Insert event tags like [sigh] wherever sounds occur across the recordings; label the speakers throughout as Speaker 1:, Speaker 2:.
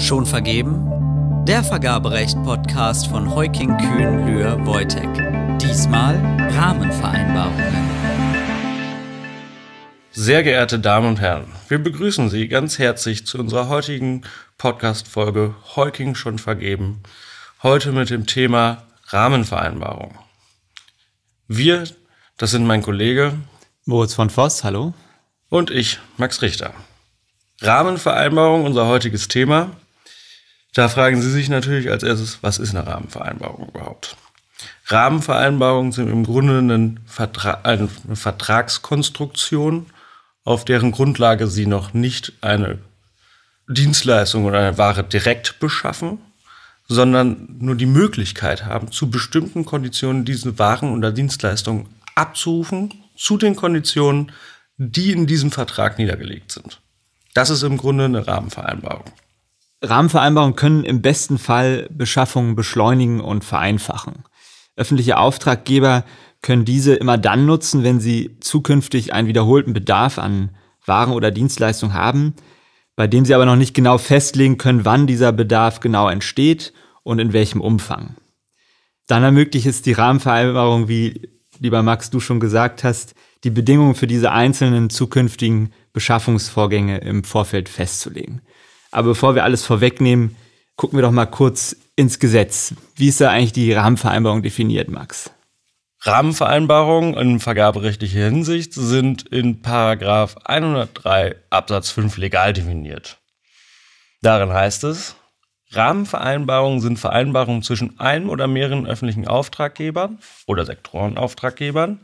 Speaker 1: Schon vergeben? Der Vergaberecht-Podcast von
Speaker 2: Heuking Kühn Lühr Wojtek. Diesmal Rahmenvereinbarungen. Sehr geehrte Damen und Herren, wir begrüßen Sie ganz herzlich zu unserer heutigen Podcast-Folge Heuking schon vergeben. Heute mit dem Thema Rahmenvereinbarung. Wir, das sind mein Kollege Moritz von Voss, hallo. Und ich, Max Richter. Rahmenvereinbarung, unser heutiges Thema. Da fragen Sie sich natürlich als erstes, was ist eine Rahmenvereinbarung überhaupt? Rahmenvereinbarungen sind im Grunde eine, Vertra eine Vertragskonstruktion, auf deren Grundlage Sie noch nicht eine Dienstleistung oder eine Ware direkt beschaffen, sondern nur die Möglichkeit haben, zu bestimmten Konditionen diese Waren oder Dienstleistungen abzurufen, zu den Konditionen, die in diesem Vertrag niedergelegt sind. Das ist im Grunde eine Rahmenvereinbarung. Rahmenvereinbarungen können im besten Fall Beschaffungen beschleunigen
Speaker 1: und vereinfachen. Öffentliche Auftraggeber können diese immer dann nutzen, wenn sie zukünftig einen wiederholten Bedarf an Waren oder Dienstleistungen haben, bei dem sie aber noch nicht genau festlegen können, wann dieser Bedarf genau entsteht und in welchem Umfang. Dann ermöglicht es die Rahmenvereinbarung, wie lieber Max du schon gesagt hast, die Bedingungen für diese einzelnen zukünftigen Beschaffungsvorgänge im Vorfeld festzulegen. Aber bevor wir alles vorwegnehmen, gucken wir doch mal kurz ins Gesetz. Wie ist
Speaker 2: da eigentlich die Rahmenvereinbarung definiert, Max? Rahmenvereinbarungen in vergaberechtlicher Hinsicht sind in Paragraf 103 Absatz 5 legal definiert. Darin heißt es, Rahmenvereinbarungen sind Vereinbarungen zwischen einem oder mehreren öffentlichen Auftraggebern oder Sektorenauftraggebern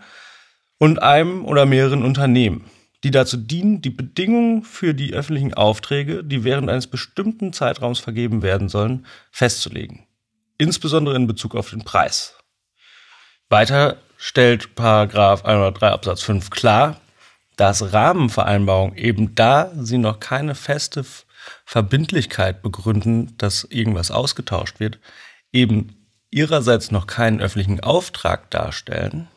Speaker 2: und einem oder mehreren Unternehmen die dazu dienen, die Bedingungen für die öffentlichen Aufträge, die während eines bestimmten Zeitraums vergeben werden sollen, festzulegen. Insbesondere in Bezug auf den Preis. Weiter stellt Paragraph 103 Absatz 5 klar, dass Rahmenvereinbarungen eben da sie noch keine feste Verbindlichkeit begründen, dass irgendwas ausgetauscht wird, eben ihrerseits noch keinen öffentlichen Auftrag darstellen,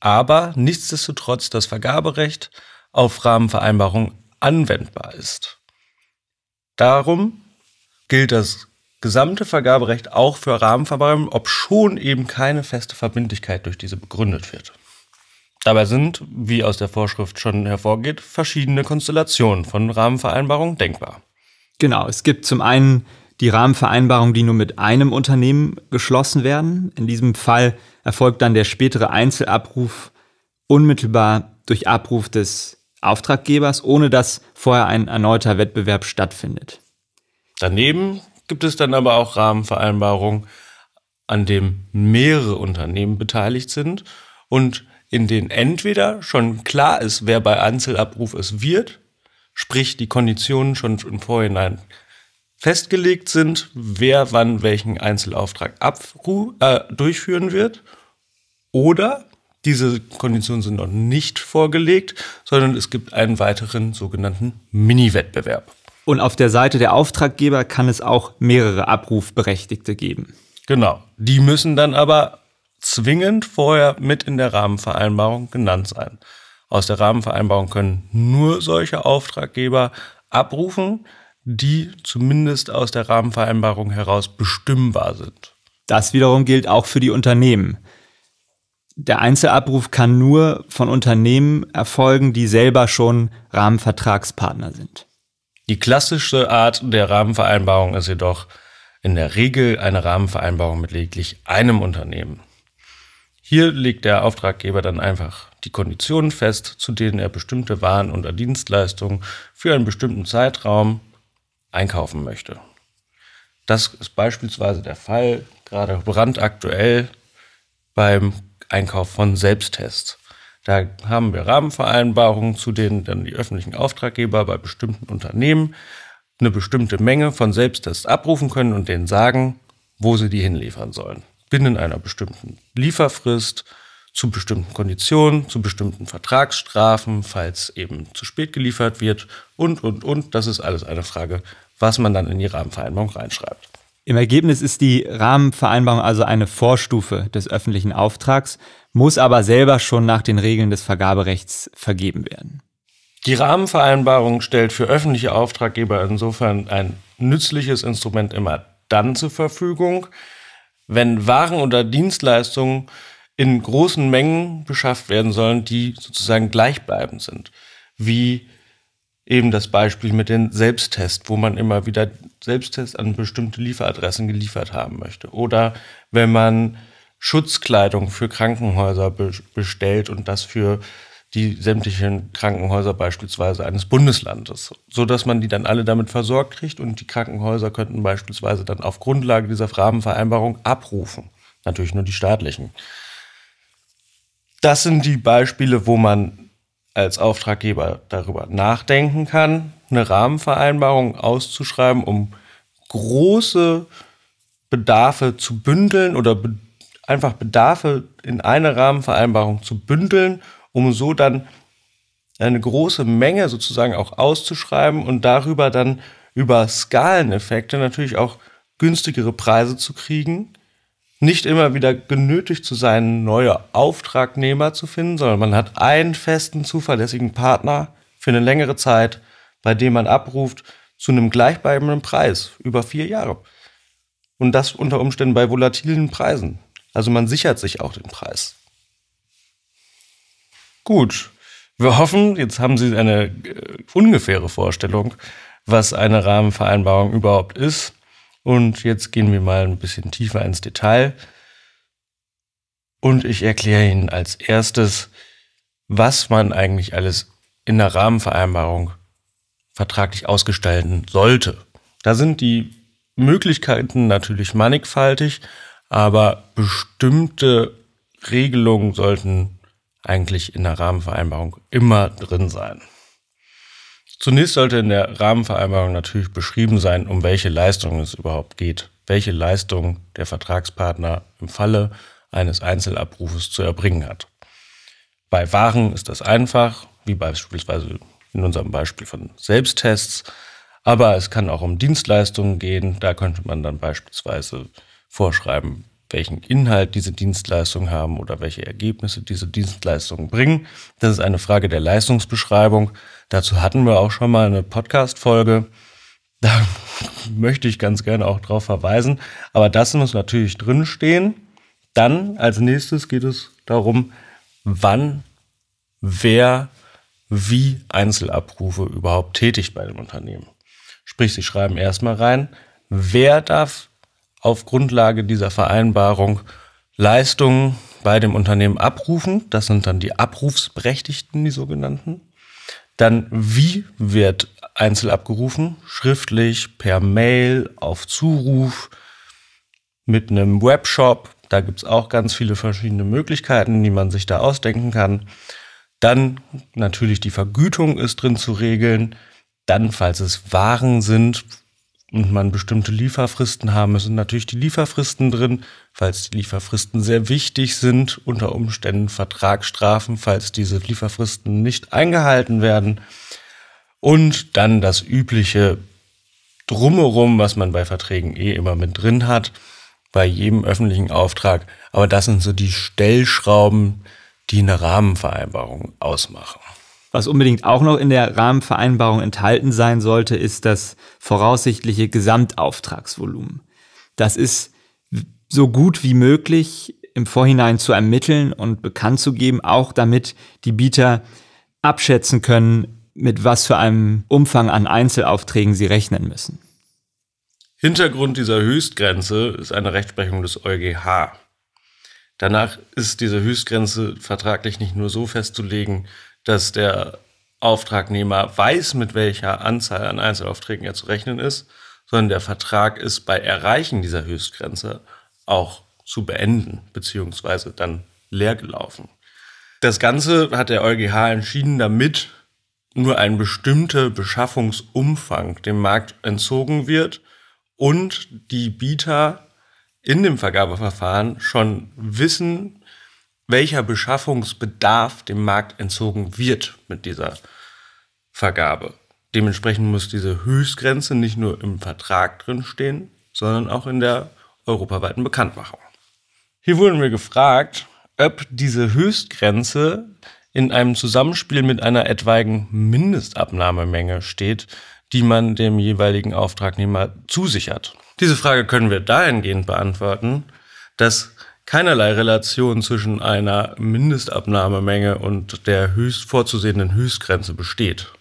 Speaker 2: aber nichtsdestotrotz das Vergaberecht auf Rahmenvereinbarung anwendbar ist. Darum gilt das gesamte Vergaberecht auch für Rahmenvereinbarungen, obschon eben keine feste Verbindlichkeit durch diese begründet wird. Dabei sind, wie aus der Vorschrift schon hervorgeht, verschiedene Konstellationen von Rahmenvereinbarungen
Speaker 1: denkbar. Genau, es gibt zum einen die Rahmenvereinbarungen, die nur mit einem Unternehmen geschlossen werden. In diesem Fall erfolgt dann der spätere Einzelabruf unmittelbar durch Abruf des Auftraggebers, ohne dass vorher ein erneuter Wettbewerb
Speaker 2: stattfindet. Daneben gibt es dann aber auch Rahmenvereinbarungen, an denen mehrere Unternehmen beteiligt sind und in denen entweder schon klar ist, wer bei Einzelabruf es wird, sprich die Konditionen schon im Vorhinein festgelegt sind, wer wann welchen Einzelauftrag äh, durchführen wird, oder diese Konditionen sind noch nicht vorgelegt, sondern es gibt einen weiteren sogenannten Mini-Wettbewerb.
Speaker 1: Und auf der Seite der Auftraggeber kann es auch mehrere Abrufberechtigte geben. Genau.
Speaker 2: Die müssen dann aber zwingend vorher mit in der Rahmenvereinbarung genannt sein. Aus der Rahmenvereinbarung können nur solche Auftraggeber abrufen, die zumindest aus der Rahmenvereinbarung heraus bestimmbar sind.
Speaker 1: Das wiederum gilt auch für die Unternehmen der Einzelabruf kann nur von Unternehmen erfolgen, die selber schon Rahmenvertragspartner sind.
Speaker 2: Die klassische Art der Rahmenvereinbarung ist jedoch in der Regel eine Rahmenvereinbarung mit lediglich einem Unternehmen. Hier legt der Auftraggeber dann einfach die Konditionen fest, zu denen er bestimmte Waren oder Dienstleistungen für einen bestimmten Zeitraum einkaufen möchte. Das ist beispielsweise der Fall gerade brandaktuell beim Einkauf von Selbsttests. Da haben wir Rahmenvereinbarungen, zu denen dann die öffentlichen Auftraggeber bei bestimmten Unternehmen eine bestimmte Menge von Selbsttests abrufen können und denen sagen, wo sie die hinliefern sollen. Binnen einer bestimmten Lieferfrist, zu bestimmten Konditionen, zu bestimmten Vertragsstrafen, falls eben zu spät geliefert wird und, und, und. Das ist alles eine Frage, was man dann in die Rahmenvereinbarung reinschreibt.
Speaker 1: Im Ergebnis ist die Rahmenvereinbarung also eine Vorstufe des öffentlichen Auftrags, muss aber selber schon nach den Regeln des
Speaker 2: Vergaberechts vergeben werden. Die Rahmenvereinbarung stellt für öffentliche Auftraggeber insofern ein nützliches Instrument immer dann zur Verfügung, wenn Waren oder Dienstleistungen in großen Mengen beschafft werden sollen, die sozusagen gleichbleibend sind, wie eben das Beispiel mit den Selbsttests, wo man immer wieder Selbsttests an bestimmte Lieferadressen geliefert haben möchte. Oder wenn man Schutzkleidung für Krankenhäuser be bestellt und das für die sämtlichen Krankenhäuser beispielsweise eines Bundeslandes, so dass man die dann alle damit versorgt kriegt und die Krankenhäuser könnten beispielsweise dann auf Grundlage dieser Rahmenvereinbarung abrufen, natürlich nur die staatlichen. Das sind die Beispiele, wo man als Auftraggeber darüber nachdenken kann, eine Rahmenvereinbarung auszuschreiben, um große Bedarfe zu bündeln oder be einfach Bedarfe in eine Rahmenvereinbarung zu bündeln, um so dann eine große Menge sozusagen auch auszuschreiben und darüber dann über Skaleneffekte natürlich auch günstigere Preise zu kriegen, nicht immer wieder genötigt zu sein, neue Auftragnehmer zu finden, sondern man hat einen festen, zuverlässigen Partner für eine längere Zeit, bei dem man abruft zu einem gleichbleibenden Preis über vier Jahre. Und das unter Umständen bei volatilen Preisen. Also man sichert sich auch den Preis. Gut, wir hoffen, jetzt haben Sie eine äh, ungefähre Vorstellung, was eine Rahmenvereinbarung überhaupt ist. Und jetzt gehen wir mal ein bisschen tiefer ins Detail. Und ich erkläre Ihnen als erstes, was man eigentlich alles in der Rahmenvereinbarung vertraglich ausgestalten sollte. Da sind die Möglichkeiten natürlich mannigfaltig, aber bestimmte Regelungen sollten eigentlich in der Rahmenvereinbarung immer drin sein. Zunächst sollte in der Rahmenvereinbarung natürlich beschrieben sein, um welche Leistungen es überhaupt geht, welche Leistung der Vertragspartner im Falle eines Einzelabrufes zu erbringen hat. Bei Waren ist das einfach, wie beispielsweise in unserem Beispiel von Selbsttests, aber es kann auch um Dienstleistungen gehen. Da könnte man dann beispielsweise vorschreiben, welchen Inhalt diese Dienstleistungen haben oder welche Ergebnisse diese Dienstleistungen bringen. Das ist eine Frage der Leistungsbeschreibung. Dazu hatten wir auch schon mal eine Podcast-Folge. Da [laughs] möchte ich ganz gerne auch drauf verweisen. Aber das muss natürlich drinstehen. Dann als nächstes geht es darum, wann, wer, wie Einzelabrufe überhaupt tätigt bei dem Unternehmen. Sprich, Sie schreiben erstmal rein, wer darf auf Grundlage dieser Vereinbarung Leistungen bei dem Unternehmen abrufen. Das sind dann die Abrufsberechtigten, die sogenannten. Dann, wie wird einzeln abgerufen? Schriftlich, per Mail, auf Zuruf, mit einem Webshop. Da gibt es auch ganz viele verschiedene Möglichkeiten, die man sich da ausdenken kann. Dann natürlich die Vergütung ist drin zu regeln. Dann, falls es Waren sind, und man bestimmte Lieferfristen haben. Es sind natürlich die Lieferfristen drin, falls die Lieferfristen sehr wichtig sind, unter Umständen Vertragsstrafen, falls diese Lieferfristen nicht eingehalten werden. Und dann das übliche Drumherum, was man bei Verträgen eh immer mit drin hat, bei jedem öffentlichen Auftrag. Aber das sind so die Stellschrauben, die eine Rahmenvereinbarung
Speaker 1: ausmachen. Was unbedingt auch noch in der Rahmenvereinbarung enthalten sein sollte, ist das voraussichtliche Gesamtauftragsvolumen. Das ist so gut wie möglich im Vorhinein zu ermitteln und bekannt zu geben, auch damit die Bieter abschätzen können, mit was für einem Umfang an Einzelaufträgen sie rechnen müssen.
Speaker 2: Hintergrund dieser Höchstgrenze ist eine Rechtsprechung des EuGH. Danach ist diese Höchstgrenze vertraglich nicht nur so festzulegen, dass der Auftragnehmer weiß, mit welcher Anzahl an Einzelaufträgen er zu rechnen ist, sondern der Vertrag ist bei Erreichen dieser Höchstgrenze auch zu beenden, beziehungsweise dann leer gelaufen. Das Ganze hat der EuGH entschieden, damit nur ein bestimmter Beschaffungsumfang dem Markt entzogen wird und die Bieter in dem Vergabeverfahren schon wissen, welcher Beschaffungsbedarf dem Markt entzogen wird mit dieser Vergabe. Dementsprechend muss diese Höchstgrenze nicht nur im Vertrag drinstehen, sondern auch in der europaweiten Bekanntmachung. Hier wurden wir gefragt, ob diese Höchstgrenze in einem Zusammenspiel mit einer etwaigen Mindestabnahmemenge steht, die man dem jeweiligen Auftragnehmer zusichert. Diese Frage können wir dahingehend beantworten, dass keinerlei Relation zwischen einer Mindestabnahmemenge und der höchst vorzusehenden Höchstgrenze besteht.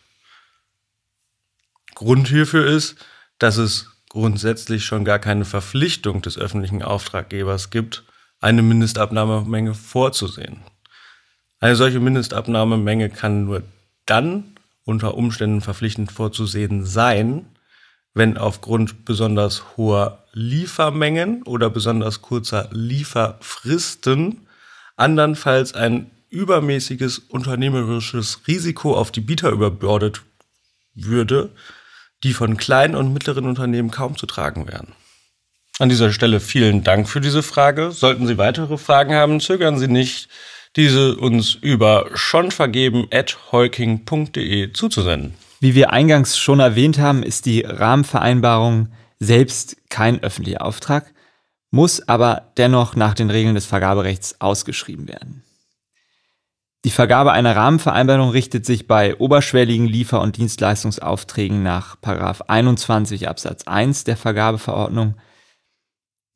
Speaker 2: Grund hierfür ist, dass es grundsätzlich schon gar keine Verpflichtung des öffentlichen Auftraggebers gibt, eine Mindestabnahmemenge vorzusehen. Eine solche Mindestabnahmemenge kann nur dann unter Umständen verpflichtend vorzusehen sein, wenn aufgrund besonders hoher Liefermengen oder besonders kurzer Lieferfristen andernfalls ein übermäßiges unternehmerisches Risiko auf die Bieter überbordet würde, die von kleinen und mittleren Unternehmen kaum zu tragen wären. An dieser Stelle vielen Dank für diese Frage. Sollten Sie weitere Fragen haben, zögern Sie nicht, diese uns über schonvergeben.heuking.de zuzusenden.
Speaker 1: Wie wir eingangs schon erwähnt haben, ist die Rahmenvereinbarung selbst kein öffentlicher Auftrag, muss aber dennoch nach den Regeln des Vergaberechts ausgeschrieben werden. Die Vergabe einer Rahmenvereinbarung richtet sich bei oberschwelligen Liefer- und Dienstleistungsaufträgen nach 21 Absatz 1 der Vergabeverordnung.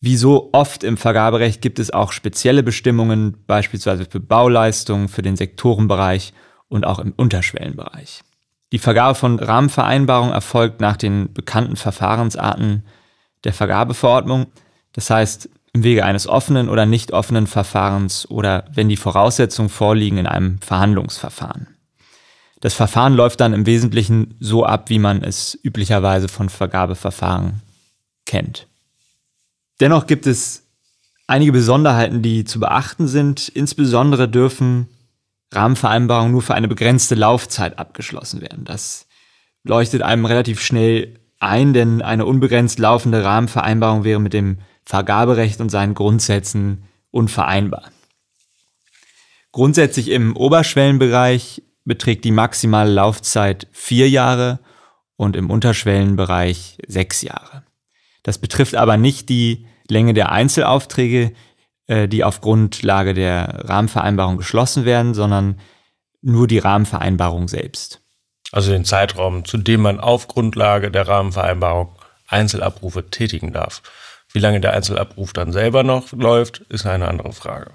Speaker 1: Wie so oft im Vergaberecht gibt es auch spezielle Bestimmungen, beispielsweise für Bauleistungen, für den Sektorenbereich und auch im Unterschwellenbereich. Die Vergabe von Rahmenvereinbarungen erfolgt nach den bekannten Verfahrensarten der Vergabeverordnung, das heißt im Wege eines offenen oder nicht offenen Verfahrens oder wenn die Voraussetzungen vorliegen in einem Verhandlungsverfahren. Das Verfahren läuft dann im Wesentlichen so ab, wie man es üblicherweise von Vergabeverfahren kennt. Dennoch gibt es einige Besonderheiten, die zu beachten sind. Insbesondere dürfen Rahmenvereinbarung nur für eine begrenzte Laufzeit abgeschlossen werden. Das leuchtet einem relativ schnell ein, denn eine unbegrenzt laufende Rahmenvereinbarung wäre mit dem Vergaberecht und seinen Grundsätzen unvereinbar. Grundsätzlich im Oberschwellenbereich beträgt die maximale Laufzeit vier Jahre und im Unterschwellenbereich sechs Jahre. Das betrifft aber nicht die Länge der Einzelaufträge, äh, die auf Grundlage der Rahmenvereinbarung geschlossen werden, sondern nur
Speaker 2: die Rahmenvereinbarung selbst. Also den Zeitraum, zu dem man auf Grundlage der Rahmenvereinbarung Einzelabrufe tätigen darf. Wie lange der Einzelabruf dann selber noch läuft, ist eine andere Frage.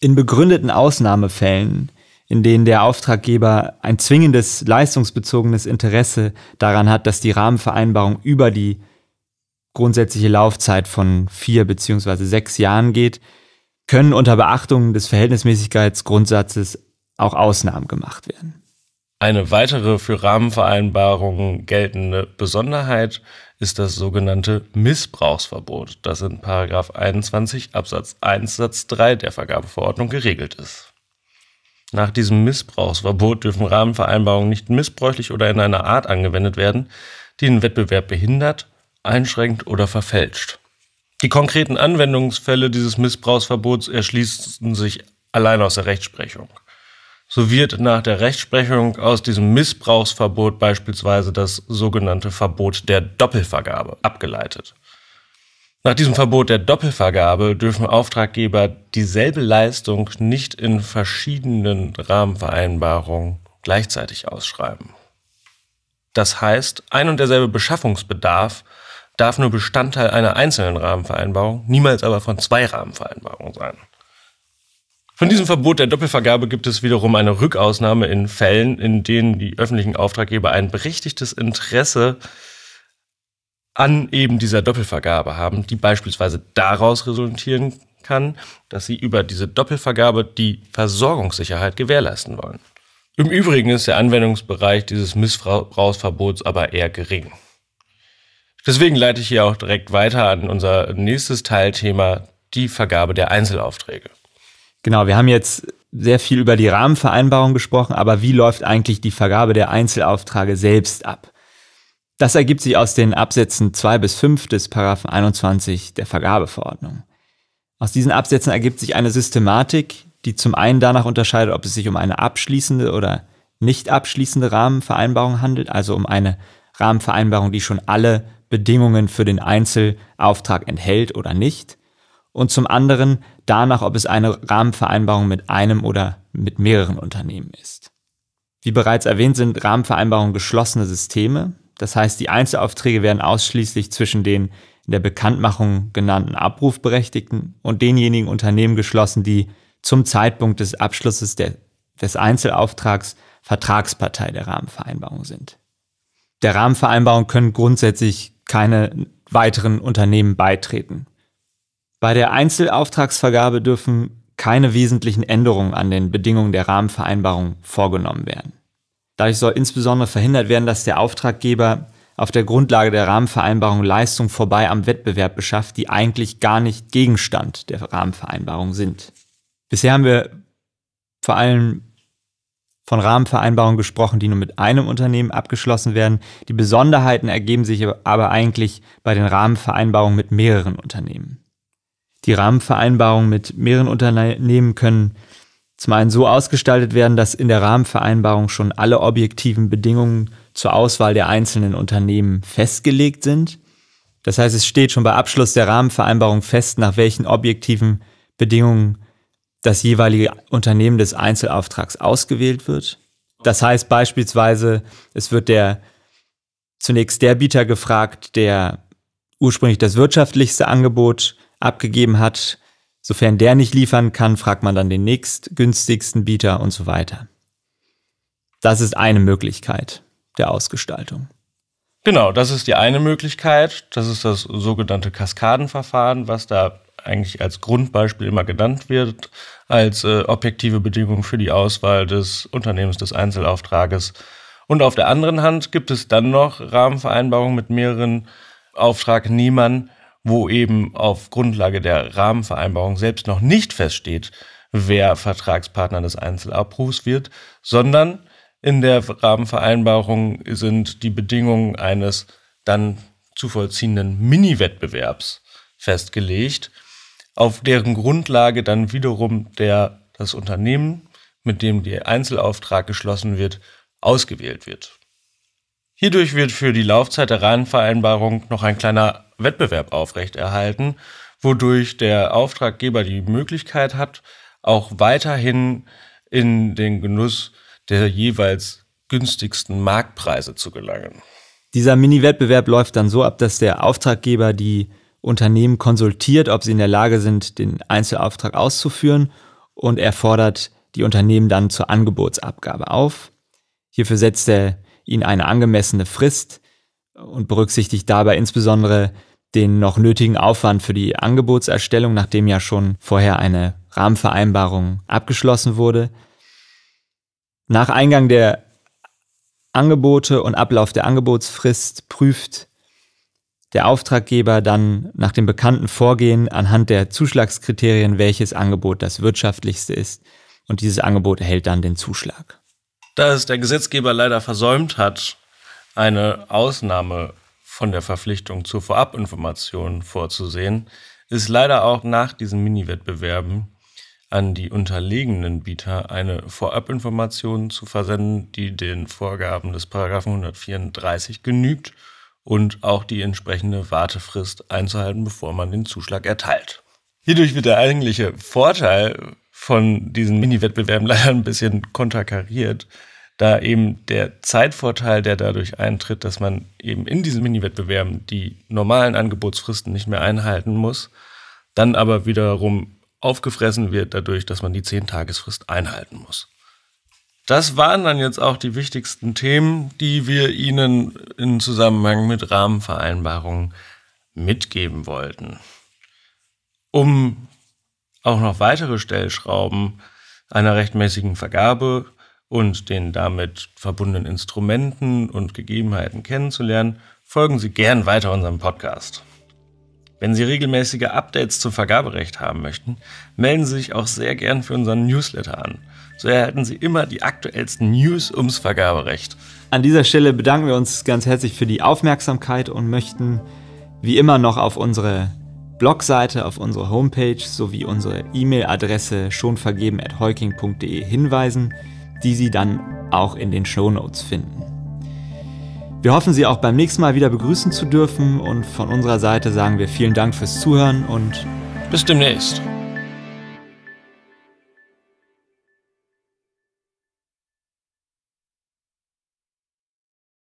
Speaker 1: In begründeten Ausnahmefällen, in denen der Auftraggeber ein zwingendes leistungsbezogenes Interesse daran hat, dass die Rahmenvereinbarung über die grundsätzliche Laufzeit von vier bzw. sechs Jahren geht, können unter Beachtung des Verhältnismäßigkeitsgrundsatzes auch Ausnahmen gemacht werden.
Speaker 2: Eine weitere für Rahmenvereinbarungen geltende Besonderheit ist das sogenannte Missbrauchsverbot, das in 21 Absatz 1 Satz 3 der Vergabeverordnung geregelt ist. Nach diesem Missbrauchsverbot dürfen Rahmenvereinbarungen nicht missbräuchlich oder in einer Art angewendet werden, die den Wettbewerb behindert einschränkt oder verfälscht. Die konkreten Anwendungsfälle dieses Missbrauchsverbots erschließen sich allein aus der Rechtsprechung. So wird nach der Rechtsprechung aus diesem Missbrauchsverbot beispielsweise das sogenannte Verbot der Doppelvergabe abgeleitet. Nach diesem Verbot der Doppelvergabe dürfen Auftraggeber dieselbe Leistung nicht in verschiedenen Rahmenvereinbarungen gleichzeitig ausschreiben. Das heißt, ein und derselbe Beschaffungsbedarf darf nur Bestandteil einer einzelnen Rahmenvereinbarung, niemals aber von zwei Rahmenvereinbarungen sein. Von diesem Verbot der Doppelvergabe gibt es wiederum eine Rückausnahme in Fällen, in denen die öffentlichen Auftraggeber ein berechtigtes Interesse an eben dieser Doppelvergabe haben, die beispielsweise daraus resultieren kann, dass sie über diese Doppelvergabe die Versorgungssicherheit gewährleisten wollen. Im Übrigen ist der Anwendungsbereich dieses Missbrauchsverbots aber eher gering. Deswegen leite ich hier auch direkt weiter an unser nächstes Teilthema, die Vergabe der Einzelaufträge. Genau, wir haben jetzt sehr viel über die Rahmenvereinbarung gesprochen,
Speaker 1: aber wie läuft eigentlich die Vergabe der Einzelaufträge selbst ab? Das ergibt sich aus den Absätzen 2 bis 5 des Paragraphen 21 der Vergabeverordnung. Aus diesen Absätzen ergibt sich eine Systematik, die zum einen danach unterscheidet, ob es sich um eine abschließende oder nicht abschließende Rahmenvereinbarung handelt, also um eine Rahmenvereinbarung, die schon alle Bedingungen für den Einzelauftrag enthält oder nicht. Und zum anderen danach, ob es eine Rahmenvereinbarung mit einem oder mit mehreren Unternehmen ist. Wie bereits erwähnt, sind Rahmenvereinbarungen geschlossene Systeme. Das heißt, die Einzelaufträge werden ausschließlich zwischen den in der Bekanntmachung genannten Abrufberechtigten und denjenigen Unternehmen geschlossen, die zum Zeitpunkt des Abschlusses der, des Einzelauftrags Vertragspartei der Rahmenvereinbarung sind der Rahmenvereinbarung können grundsätzlich keine weiteren Unternehmen beitreten. Bei der Einzelauftragsvergabe dürfen keine wesentlichen Änderungen an den Bedingungen der Rahmenvereinbarung vorgenommen werden. Dadurch soll insbesondere verhindert werden, dass der Auftraggeber auf der Grundlage der Rahmenvereinbarung Leistung vorbei am Wettbewerb beschafft, die eigentlich gar nicht Gegenstand der Rahmenvereinbarung sind. Bisher haben wir vor allem von Rahmenvereinbarungen gesprochen, die nur mit einem Unternehmen abgeschlossen werden. Die Besonderheiten ergeben sich aber eigentlich bei den Rahmenvereinbarungen mit mehreren Unternehmen. Die Rahmenvereinbarungen mit mehreren Unternehmen können zum einen so ausgestaltet werden, dass in der Rahmenvereinbarung schon alle objektiven Bedingungen zur Auswahl der einzelnen Unternehmen festgelegt sind. Das heißt, es steht schon bei Abschluss der Rahmenvereinbarung fest, nach welchen objektiven Bedingungen das jeweilige Unternehmen des Einzelauftrags ausgewählt wird. Das heißt beispielsweise, es wird der zunächst der Bieter gefragt, der ursprünglich das wirtschaftlichste Angebot abgegeben hat. Sofern der nicht liefern kann, fragt man dann den nächstgünstigsten Bieter und so weiter. Das ist eine Möglichkeit der Ausgestaltung.
Speaker 2: Genau, das ist die eine Möglichkeit. Das ist das sogenannte Kaskadenverfahren, was da eigentlich als Grundbeispiel immer genannt wird, als äh, objektive Bedingung für die Auswahl des Unternehmens des Einzelauftrages. Und auf der anderen Hand gibt es dann noch Rahmenvereinbarungen mit mehreren Auftragnehmern, wo eben auf Grundlage der Rahmenvereinbarung selbst noch nicht feststeht, wer Vertragspartner des Einzelabrufs wird, sondern in der Rahmenvereinbarung sind die Bedingungen eines dann zu vollziehenden Mini-Wettbewerbs festgelegt auf deren Grundlage dann wiederum der, das Unternehmen, mit dem der Einzelauftrag geschlossen wird, ausgewählt wird. Hierdurch wird für die Laufzeit der Rahmenvereinbarung noch ein kleiner Wettbewerb aufrechterhalten, wodurch der Auftraggeber die Möglichkeit hat, auch weiterhin in den Genuss der jeweils günstigsten Marktpreise zu gelangen. Dieser Mini-Wettbewerb läuft
Speaker 1: dann so ab, dass der Auftraggeber die Unternehmen konsultiert, ob sie in der Lage sind, den Einzelauftrag auszuführen und er fordert die Unternehmen dann zur Angebotsabgabe auf. Hierfür setzt er ihnen eine angemessene Frist und berücksichtigt dabei insbesondere den noch nötigen Aufwand für die Angebotserstellung, nachdem ja schon vorher eine Rahmenvereinbarung abgeschlossen wurde. Nach Eingang der Angebote und Ablauf der Angebotsfrist prüft der Auftraggeber dann nach dem bekannten Vorgehen anhand der Zuschlagskriterien, welches Angebot das wirtschaftlichste ist. Und dieses Angebot erhält dann den Zuschlag.
Speaker 2: Da es der Gesetzgeber leider versäumt hat, eine Ausnahme von der Verpflichtung zur Vorabinformation vorzusehen, ist leider auch nach diesen Mini-Wettbewerben an die unterlegenen Bieter eine Vorabinformation zu versenden, die den Vorgaben des Paragraphen 134 genügt und auch die entsprechende Wartefrist einzuhalten, bevor man den Zuschlag erteilt. Hierdurch wird der eigentliche Vorteil von diesen Mini-Wettbewerben [laughs] leider ein bisschen konterkariert, da eben der Zeitvorteil, der dadurch eintritt, dass man eben in diesen Mini-Wettbewerben die normalen Angebotsfristen nicht mehr einhalten muss, dann aber wiederum aufgefressen wird dadurch, dass man die 10-Tagesfrist einhalten muss. Das waren dann jetzt auch die wichtigsten Themen, die wir Ihnen in Zusammenhang mit Rahmenvereinbarungen mitgeben wollten. Um auch noch weitere Stellschrauben einer rechtmäßigen Vergabe und den damit verbundenen Instrumenten und Gegebenheiten kennenzulernen, folgen Sie gern weiter unserem Podcast. Wenn Sie regelmäßige Updates zum Vergaberecht haben möchten, melden Sie sich auch sehr gern für unseren Newsletter an. So erhalten Sie immer die aktuellsten
Speaker 1: News ums Vergaberecht. An dieser Stelle bedanken wir uns ganz herzlich für die Aufmerksamkeit und möchten wie immer noch auf unsere Blogseite, auf unsere Homepage sowie unsere E-Mail-Adresse schonvergeben.heuking.de hinweisen, die Sie dann auch in den Shownotes finden. Wir hoffen, Sie auch beim nächsten Mal wieder begrüßen zu dürfen und von unserer Seite sagen wir vielen Dank fürs Zuhören und bis demnächst.